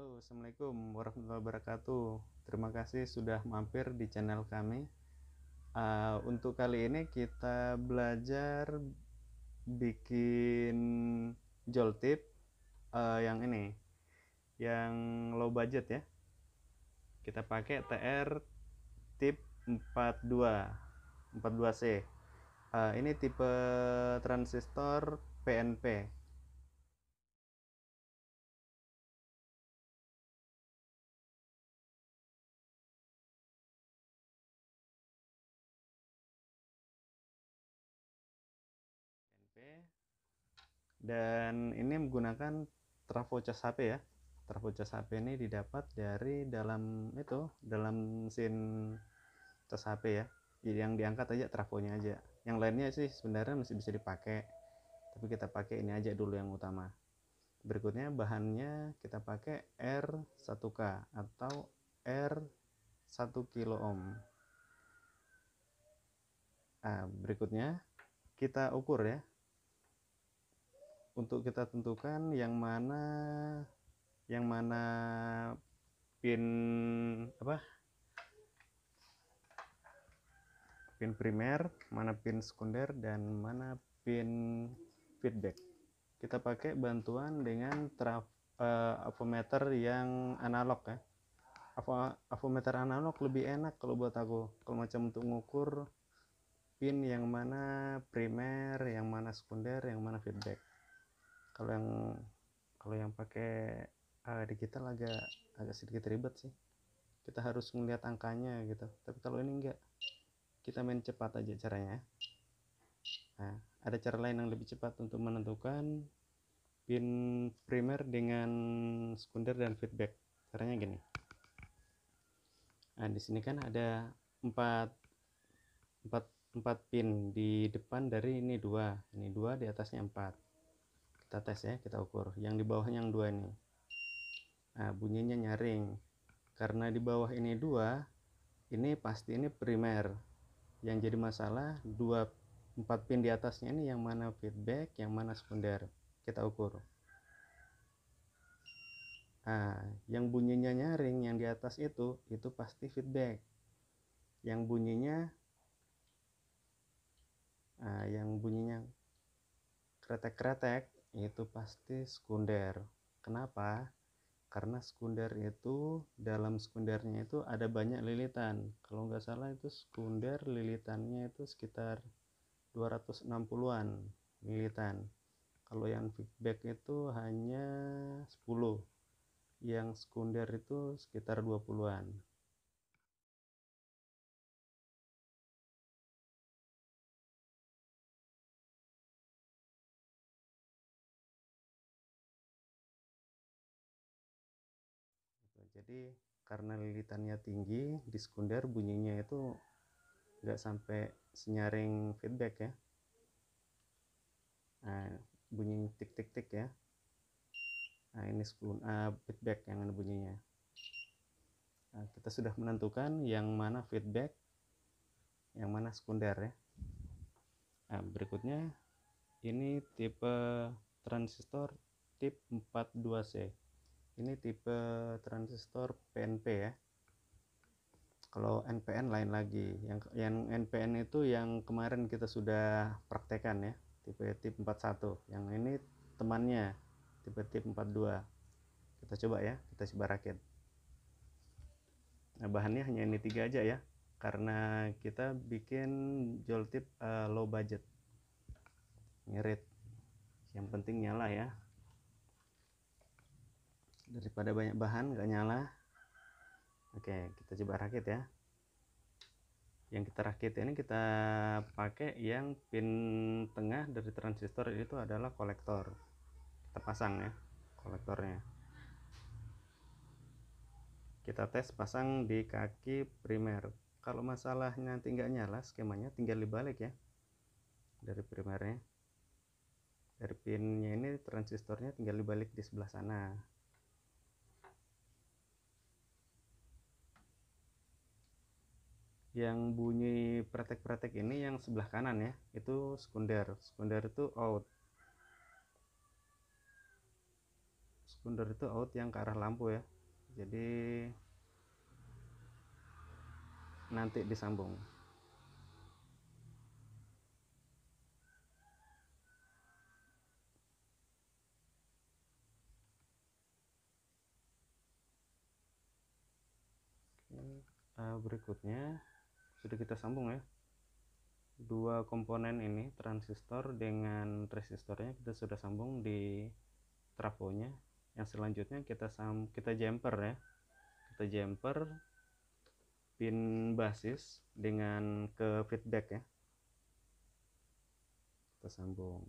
Halo, Assalamualaikum warahmatullahi wabarakatuh. Terima kasih sudah mampir di channel kami. Uh, untuk kali ini kita belajar bikin joltip uh, ah, yang ini, yang low budget ya. Kita pakai TR tip 42, 42C. Uh, ini tipe transistor PNP dan ini menggunakan trafo cas HP ya trafo cas HP ini didapat dari dalam itu dalam mesin cas HP ya jadi yang diangkat aja trafonya aja yang lainnya sih sebenarnya masih bisa dipakai tapi kita pakai ini aja dulu yang utama berikutnya bahannya kita pakai R1K atau R 1 kilo ohm nah, berikutnya kita ukur ya untuk kita tentukan yang mana yang mana pin apa pin primer mana pin sekunder dan mana pin feedback kita pakai bantuan dengan traf, uh, avometer yang analog ya avometer analog lebih enak kalau buat aku kalau macam untuk ngukur pin yang mana primer yang mana sekunder yang mana feedback kalau yang kalau yang pakai uh, digital agak agak sedikit ribet sih kita harus melihat angkanya gitu tapi kalau ini enggak kita main cepat aja caranya nah ada cara lain yang lebih cepat untuk menentukan pin primer dengan sekunder dan feedback caranya gini nah di sini kan ada empat empat empat pin di depan dari ini dua ini dua di atasnya empat kita tes ya kita ukur yang di bawah yang dua ini nah, bunyinya nyaring karena di bawah ini dua ini pasti ini primer yang jadi masalah dua empat pin di atasnya ini yang mana feedback yang mana sekunder kita ukur nah, yang bunyinya nyaring yang di atas itu itu pasti feedback yang bunyinya nah, yang bunyinya kretek-kretek itu pasti sekunder. Kenapa? Karena sekunder itu dalam sekundernya itu ada banyak lilitan. Kalau nggak salah itu sekunder lilitannya itu sekitar 260-an lilitan. Kalau yang feedback itu hanya 10. Yang sekunder itu sekitar 20-an. jadi karena lilitannya tinggi di sekunder bunyinya itu nggak sampai senyaring feedback ya nah, bunyi tik tik tik ya nah ini sekun uh, ah, feedback yang ada bunyinya nah, kita sudah menentukan yang mana feedback yang mana sekunder ya nah, berikutnya ini tipe transistor tip 42C ini tipe transistor PNP ya kalau NPN lain lagi yang yang NPN itu yang kemarin kita sudah praktekan ya tipe tip 41 yang ini temannya tipe tip 42 kita coba ya kita coba rakit nah bahannya hanya ini tiga aja ya karena kita bikin joltip uh, low budget ngirit yang penting nyala ya daripada banyak bahan nggak nyala oke kita coba rakit ya yang kita rakit ini kita pakai yang pin tengah dari transistor itu adalah kolektor kita pasang ya kolektornya kita tes pasang di kaki primer kalau masalahnya tinggal nyala skemanya tinggal dibalik ya dari primernya dari pinnya ini transistornya tinggal dibalik di sebelah sana yang bunyi pretek-pretek ini yang sebelah kanan ya itu sekunder sekunder itu out sekunder itu out yang ke arah lampu ya jadi nanti disambung eh, berikutnya sudah kita sambung ya dua komponen ini transistor dengan resistornya kita sudah sambung di trafonya yang selanjutnya kita sam kita jumper ya kita jumper pin basis dengan ke feedback ya kita sambung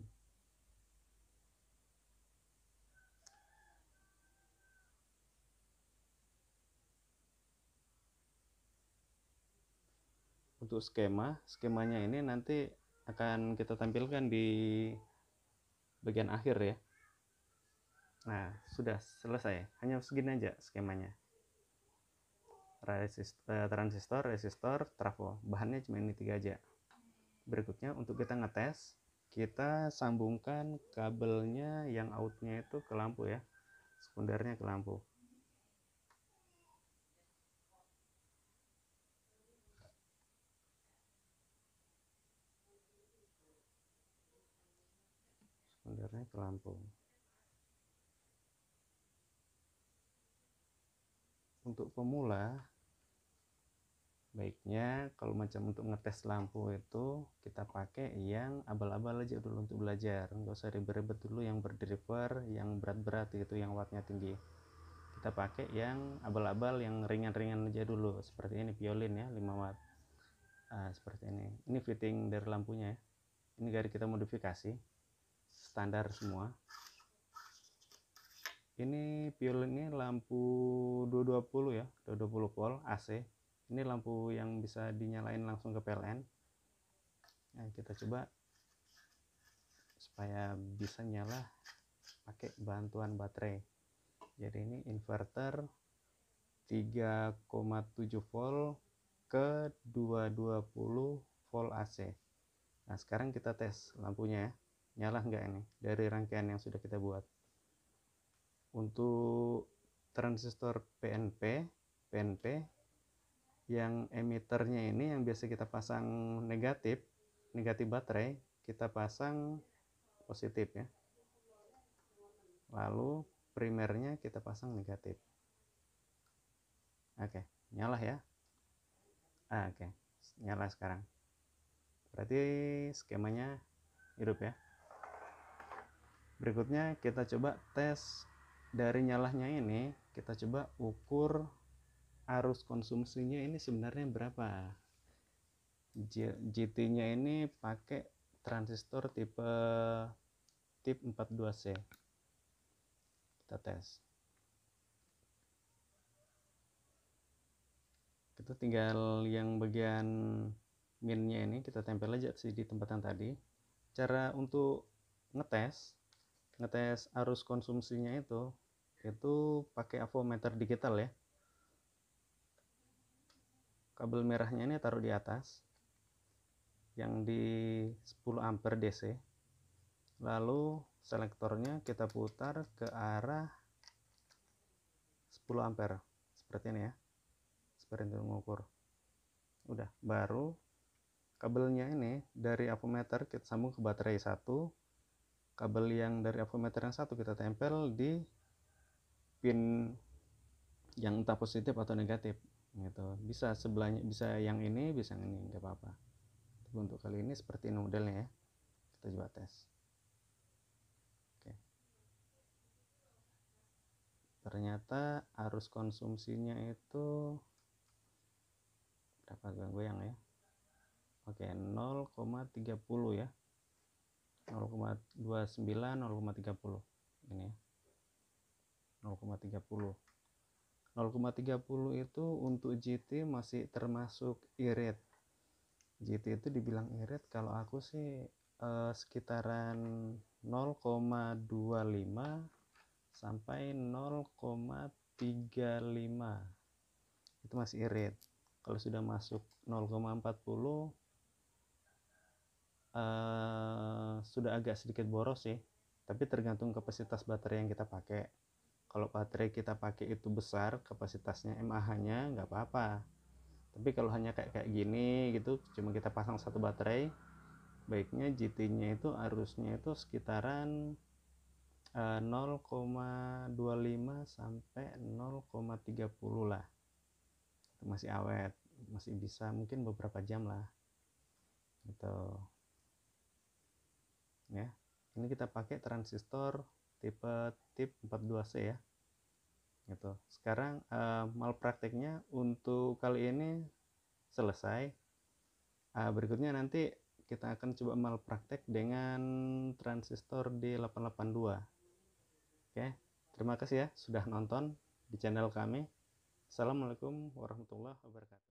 untuk skema skemanya ini nanti akan kita tampilkan di bagian akhir ya nah sudah selesai hanya segini aja skemanya resistor, eh, transistor resistor trafo bahannya cuma ini tiga aja berikutnya untuk kita ngetes kita sambungkan kabelnya yang outnya itu ke lampu ya sekundernya ke lampu jalurnya ke untuk pemula baiknya kalau macam untuk ngetes lampu itu kita pakai yang abal-abal aja dulu untuk belajar nggak usah ribet-ribet dulu yang berdriver yang berat-berat gitu yang wattnya tinggi kita pakai yang abal-abal yang ringan-ringan aja dulu seperti ini violin ya 5 watt ah, seperti ini ini fitting dari lampunya ya ini dari kita modifikasi standar semua ini pion ini lampu 220 ya 220 volt AC ini lampu yang bisa dinyalain langsung ke PLN nah, kita coba supaya bisa nyala pakai bantuan baterai jadi ini inverter 3,7 volt ke 220 volt AC nah sekarang kita tes lampunya ya nyala nggak ini dari rangkaian yang sudah kita buat untuk transistor PNP PNP yang emitternya ini yang biasa kita pasang negatif negatif baterai kita pasang positif ya lalu primernya kita pasang negatif oke nyala ya ah, oke nyala sekarang berarti skemanya hidup ya berikutnya kita coba tes dari nyalahnya ini kita coba ukur arus konsumsinya ini sebenarnya berapa GT nya ini pakai transistor tipe tip 42C kita tes kita tinggal yang bagian minnya ini kita tempel aja sih di tempat yang tadi cara untuk ngetes ngetes arus konsumsinya itu itu pakai avometer digital ya kabel merahnya ini taruh di atas yang di 10 ampere DC lalu selektornya kita putar ke arah 10 ampere seperti ini ya seperti untuk mengukur udah baru kabelnya ini dari avometer kita sambung ke baterai satu kabel yang dari avometer yang satu kita tempel di pin yang entah positif atau negatif gitu bisa sebelahnya bisa yang ini bisa yang ini nggak apa-apa Tapi untuk kali ini seperti ini modelnya ya kita coba tes oke ternyata arus konsumsinya itu berapa ganggu yang ya oke 0,30 ya 0,29 0,30 ini ya 0,30 0,30 itu untuk GT masih termasuk irit GT itu dibilang irit kalau aku sih eh, sekitaran 0,25 sampai 0,35 itu masih irit kalau sudah masuk 0,40 uh, sudah agak sedikit boros sih tapi tergantung kapasitas baterai yang kita pakai kalau baterai kita pakai itu besar kapasitasnya MAH-nya nggak apa-apa tapi kalau hanya kayak kayak gini gitu cuma kita pasang satu baterai baiknya GT-nya itu arusnya itu sekitaran uh, eh, 0,25 sampai 0,30 lah masih awet masih bisa mungkin beberapa jam lah gitu ya ini kita pakai transistor tipe tip 42C ya gitu sekarang uh, malprakteknya untuk kali ini selesai uh, berikutnya nanti kita akan coba malpraktek dengan transistor D882 oke terima kasih ya sudah nonton di channel kami Assalamualaikum warahmatullahi wabarakatuh